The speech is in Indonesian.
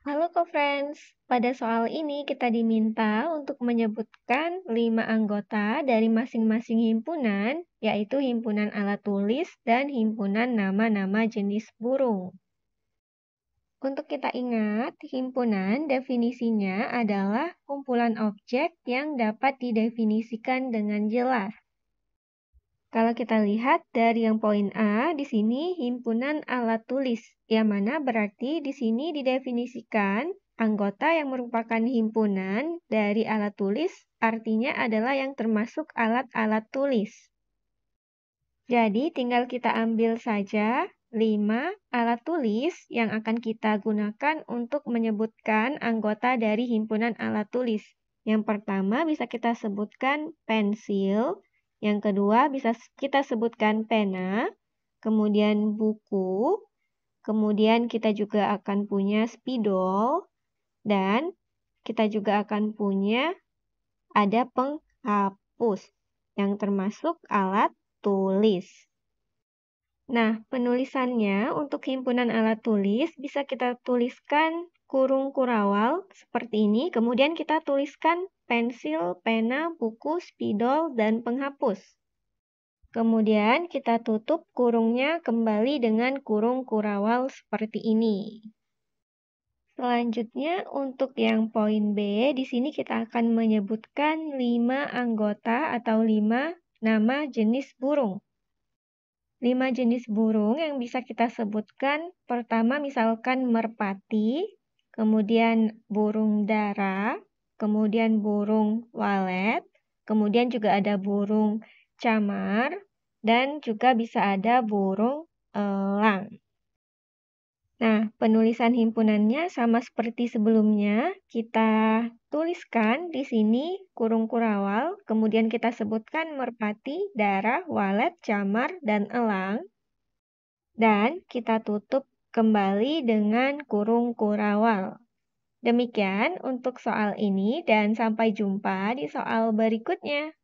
Halo co-friends, pada soal ini kita diminta untuk menyebutkan 5 anggota dari masing-masing himpunan, yaitu himpunan alat tulis dan himpunan nama-nama jenis burung. Untuk kita ingat, himpunan definisinya adalah kumpulan objek yang dapat didefinisikan dengan jelas. Kalau kita lihat dari yang poin A, di sini himpunan alat tulis, yang mana berarti di sini didefinisikan anggota yang merupakan himpunan dari alat tulis, artinya adalah yang termasuk alat-alat tulis. Jadi tinggal kita ambil saja 5 alat tulis yang akan kita gunakan untuk menyebutkan anggota dari himpunan alat tulis. Yang pertama bisa kita sebutkan pensil, yang kedua bisa kita sebutkan pena, kemudian buku, kemudian kita juga akan punya spidol, dan kita juga akan punya ada penghapus yang termasuk alat tulis. Nah, penulisannya untuk himpunan alat tulis bisa kita tuliskan kurung kurawal seperti ini. Kemudian kita tuliskan pensil, pena, buku, spidol, dan penghapus. Kemudian kita tutup kurungnya kembali dengan kurung kurawal seperti ini. Selanjutnya untuk yang poin B, di sini kita akan menyebutkan 5 anggota atau 5 nama jenis burung. 5 jenis burung yang bisa kita sebutkan, pertama misalkan merpati, kemudian burung dara, kemudian burung walet, kemudian juga ada burung camar, dan juga bisa ada burung elang. Nah, penulisan himpunannya sama seperti sebelumnya. Kita tuliskan di sini kurung kurawal, kemudian kita sebutkan merpati, darah, walet, camar, dan elang. Dan kita tutup kembali dengan kurung kurawal. Demikian untuk soal ini, dan sampai jumpa di soal berikutnya.